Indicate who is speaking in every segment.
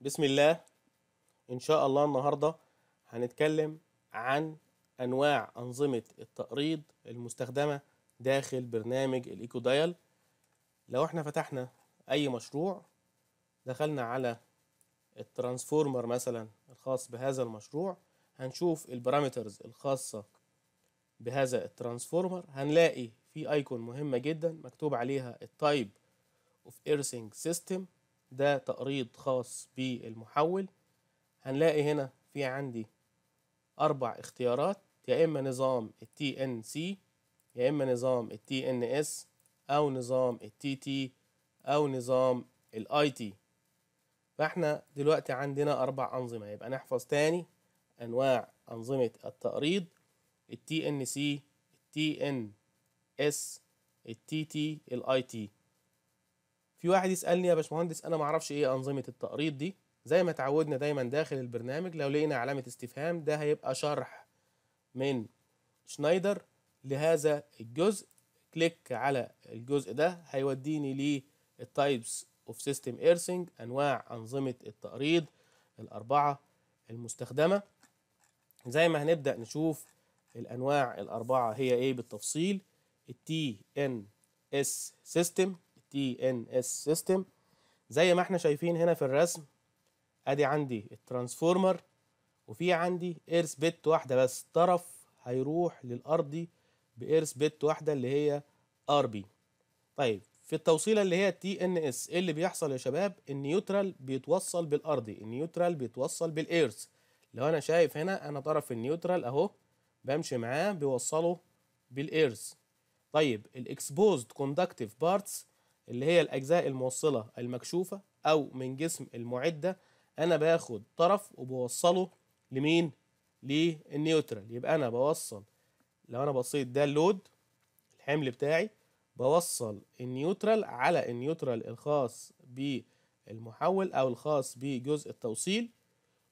Speaker 1: بسم الله ان شاء الله النهارده هنتكلم عن انواع انظمه التقريض المستخدمه داخل برنامج الايكو دايل لو احنا فتحنا اي مشروع دخلنا على الترانسفورمر مثلا الخاص بهذا المشروع هنشوف البارامترز الخاصه بهذا الترانسفورمر هنلاقي في ايكون مهمه جدا مكتوب عليها التايب اوف ايرسينج سيستم ده تقريض خاص بالمحول هنلاقي هنا في عندي أربع اختيارات يا إما نظام ان TNC يا إما نظام ان TNS أو نظام التي TT أو نظام الاي IT فإحنا دلوقتي عندنا أربع أنظمة يبقى نحفظ تاني أنواع أنظمة التقريض سي TNC ان TNS التي TT الاي IT في واحد يسالني يا باشمهندس انا ما اعرفش ايه انظمه التقريض دي زي ما اتعودنا دايما داخل البرنامج لو لقينا علامه استفهام ده هيبقى شرح من شنايدر لهذا الجزء كليك على الجزء ده هيوديني للتايبس اوف سيستم ايرسنج انواع انظمه التقريض الاربعه المستخدمه زي ما هنبدا نشوف الانواع الاربعه هي ايه بالتفصيل التي ان اس سيستم تي ان اس سيستم زي ما احنا شايفين هنا في الرسم ادي عندي الترانسفورمر وفي عندي ايرث بت واحده بس طرف هيروح للارضي بايرث بت واحده اللي هي ار بي طيب في التوصيله اللي هي تي ان اس ايه اللي بيحصل يا شباب النيوترال بيتوصل بالارضي النيوترال بيتوصل بالايرث لو انا شايف هنا انا طرف النيوترال اهو بمشي معاه بيوصله بالايرث طيب الاكسبوزد كوندكتيف بارتس اللي هي الأجزاء الموصلة المكشوفة أو من جسم المعدة أنا باخد طرف وبوصله لمين؟ للنيوترال يبقى أنا بوصل لو أنا بصيت ده اللود الحمل بتاعي بوصل النيوترال على النيوترال الخاص بالمحول أو الخاص بجزء التوصيل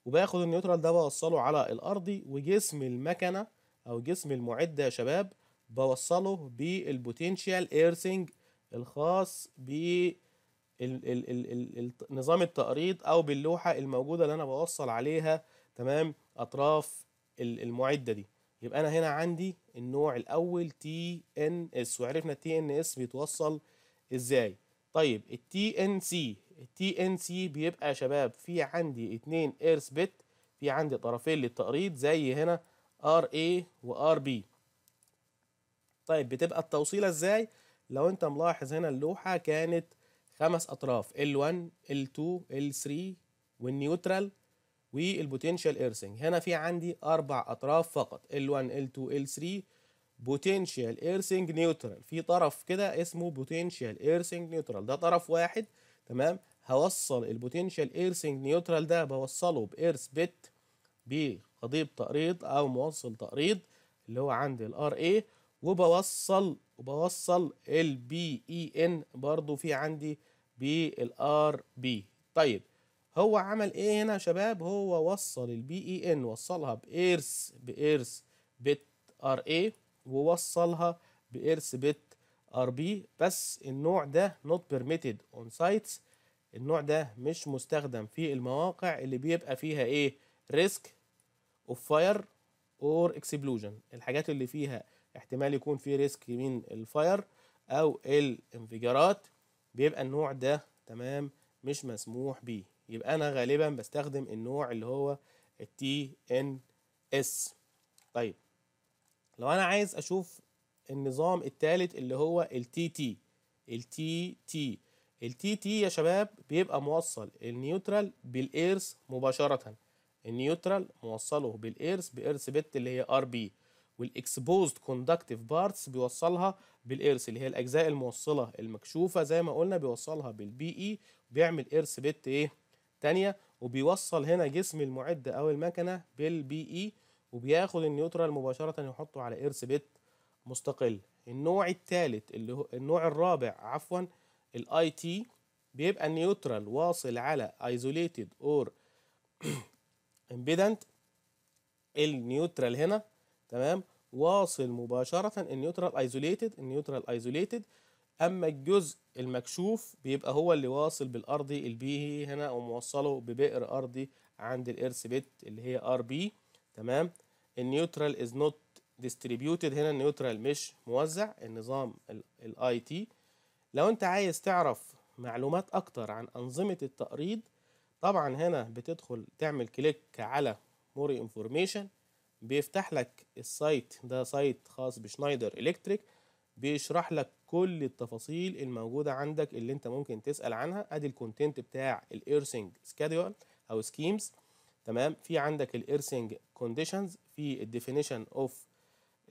Speaker 1: وباخد النيوترال ده بوصله على الأرضي وجسم المكنة أو جسم المعدة يا شباب بوصله بالبوتنشال ايرسنج الخاص بنظام التقريض او باللوحه الموجوده اللي انا بوصل عليها تمام اطراف المعده دي يبقى انا هنا عندي النوع الاول تي ان اس وعرفنا التي ان اس بيتوصل ازاي طيب التي ان سي التي ان سي بيبقى يا شباب في عندي اتنين ايرث بت في عندي طرفين للتقريض زي هنا ار اي وار بي طيب بتبقى التوصيله ازاي لو انت ملاحظ هنا اللوحه كانت خمس اطراف L1 L2 L3 والنيوترال والبوتنشال ايرسنج هنا في عندي اربع اطراف فقط L1 L2 L3 بوتنشال ايرسنج نيوترال في طرف كده اسمه بوتنشال ايرسنج نيوترال ده طرف واحد تمام هوصل البوتنشال ايرسنج نيوترال ده بوصله بايرس بت بقضيب تقريض او موصل تقريض اللي هو عندي الار اي وبوصل وبوصل البي اي ان e برضو في عندي بالار بي طيب هو عمل ايه هنا يا شباب هو وصل البي اي ان e وصلها بارث بارث بت ار اي ووصلها بارث بت ار بي بس النوع ده نوت بيرميتد اون سايتس النوع ده مش مستخدم في المواقع اللي بيبقى فيها ايه ريسك اوف فاير اور اكسبلوجن الحاجات اللي فيها احتمال يكون في ريسك من الفاير او الانفجارات بيبقى النوع ده تمام مش مسموح بيه يبقى انا غالبا بستخدم النوع اللي هو التي ان اس طيب لو انا عايز اشوف النظام الثالث اللي هو التي تي التي تي التي تي يا شباب بيبقى موصل النيوترال بالايرث مباشره النيوترال موصله بالايرث بايرث بت اللي هي ار بي والاكسبوزد كوندكتيف بارتس بيوصلها بالارث اللي هي الاجزاء الموصله المكشوفه زي ما قلنا بيوصلها بالبي اي e، بيعمل ارث بت ايه تانية وبيوصل هنا جسم المعده او المكنه بالبي اي e، وبياخد النيوترال مباشره يحطه على ارث بت مستقل النوع الثالث اللي هو النوع الرابع عفوا الاي تي بيبقى النيوترال واصل على ايزوليتد اور امبيدنت النيوترال هنا تمام واصل مباشره النيوترال ايزوليتد النيوترال ايزوليتد اما الجزء المكشوف بيبقى هو اللي واصل بالارضي البيهي هنا وموصله ببئر ارضي عند الارث بيت اللي هي ار بي تمام النيوترال از نوت ديستريبيوتد هنا النيوترال مش موزع النظام الاي تي لو انت عايز تعرف معلومات اكتر عن انظمه التقريض طبعا هنا بتدخل تعمل كليك على مور انفورميشن بيفتح لك السايت ده سايت خاص بشنايدر الكتريك بيشرح لك كل التفاصيل الموجوده عندك اللي انت ممكن تسال عنها ادي الكونتنت بتاع الايرسنج سكادول او سكيمز تمام في عندك الايرسنج كونديشنز في الديفينيشن اوف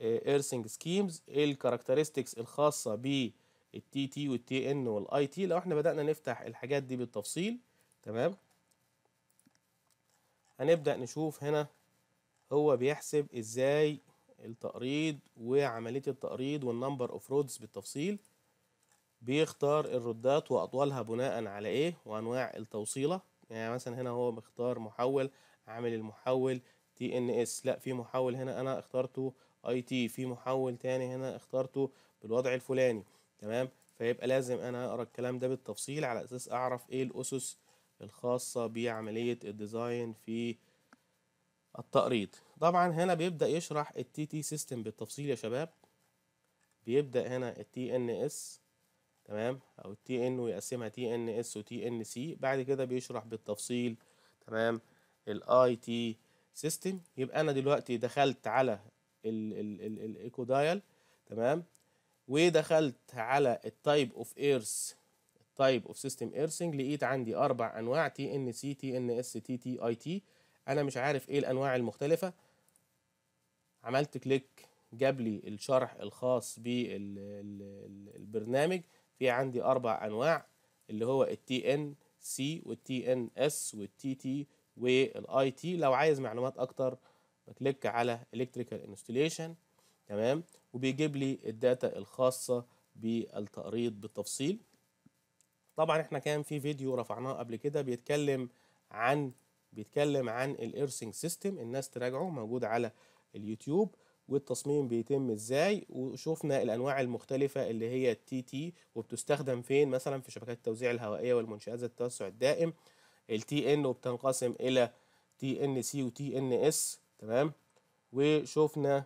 Speaker 1: ايرسنج سكيمز الكاركترستكس الخاصه بالتي تي والتي ان والاي تي لو احنا بدانا نفتح الحاجات دي بالتفصيل تمام هنبدا نشوف هنا هو بيحسب ازاي التقريض وعملية التقريض والنمبر اوف رودز بالتفصيل بيختار الردات واطوالها بناء على ايه وانواع التوصيلة يعني مثلا هنا هو بيختار محول عامل المحول تي ان اس لا في محول هنا انا اخترته اي تي في محول تاني هنا اخترته بالوضع الفلاني تمام فيبقى لازم انا اقرا الكلام ده بالتفصيل على اساس اعرف ايه الاسس الخاصة بعملية الديزاين في التقريض طبعا هنا بيبدأ يشرح التي تي سيستم بالتفصيل يا شباب بيبدأ هنا التي ان اس تمام او التي ان ويقسمها تي ان اس وتي ان سي بعد كده بيشرح بالتفصيل تمام الاي تي سيستم يبقى انا دلوقتي دخلت على الايكو دايل تمام ودخلت على التايب اوف ايرث التايب اوف سيستم ايرثنج لقيت عندي اربع انواع تي ان سي تي ان اس تي تي اي تي انا مش عارف ايه الانواع المختلفه عملت كليك جاب لي الشرح الخاص بالبرنامج في عندي اربع انواع اللي هو التي ان سي والتي ان اس والتي تي والاي تي لو عايز معلومات اكتر بكليك على الكتريكال انستليشن تمام وبيجيب لي الداتا الخاصه بالتقريض بالتفصيل طبعا احنا كان في فيديو رفعناه قبل كده بيتكلم عن بيتكلم عن الايرسنج سيستم الناس تراجعه موجود على اليوتيوب والتصميم بيتم ازاي وشوفنا الانواع المختلفه اللي هي التي تي وبتستخدم فين مثلا في شبكات التوزيع الهوائيه والمنشات ذات التوسع الدائم التي ان وبتنقسم الى تي ان سي وتي ان اس تمام وشوفنا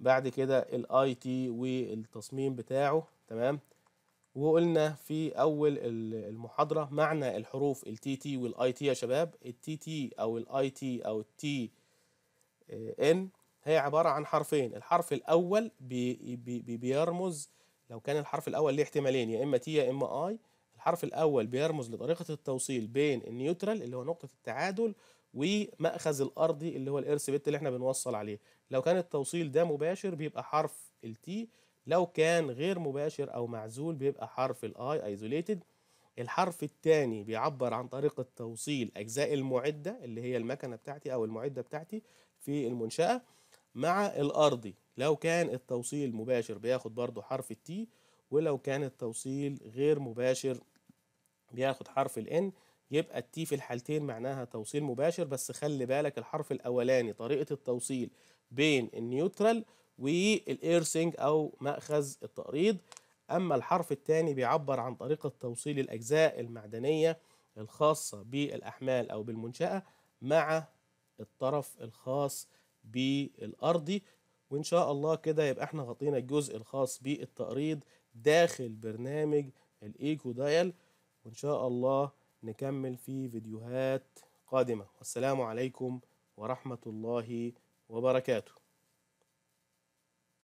Speaker 1: بعد كده الاي تي والتصميم بتاعه تمام وقلنا في اول المحاضره معنى الحروف التي تي والاي تي يا شباب التي تي او الاي تي او تي ان آه، هي عباره عن حرفين الحرف الاول بيرمز لو كان الحرف الاول ليه احتمالين يا اما تي يا اما اي الحرف الاول بيرمز لطريقه التوصيل بين النيوترال اللي هو نقطه التعادل ومأخذ الارضي اللي هو الارث بت اللي احنا بنوصل عليه لو كان التوصيل ده مباشر بيبقى حرف التي لو كان غير مباشر أو معزول بيبقى حرف الآي isolated الحرف الثاني بيعبر عن طريقة توصيل أجزاء المعدة اللي هي المكنة بتاعتي أو المعدة بتاعتي في المنشأة مع الأرضي لو كان التوصيل مباشر بياخد برضو حرف التي ولو كان التوصيل غير مباشر بياخد حرف الان يبقى التي في الحالتين معناها توصيل مباشر بس خلي بالك الحرف الأولاني طريقة التوصيل بين النيوترال والايرسنج او ماخذ التقريض اما الحرف الثاني بيعبر عن طريقه توصيل الاجزاء المعدنيه الخاصه بالاحمال او بالمنشاه مع الطرف الخاص بالارضي وان شاء الله كده يبقى احنا غطينا الجزء الخاص بالتقريض داخل برنامج الايكو دايل وان شاء الله نكمل في فيديوهات قادمه والسلام عليكم ورحمه الله وبركاته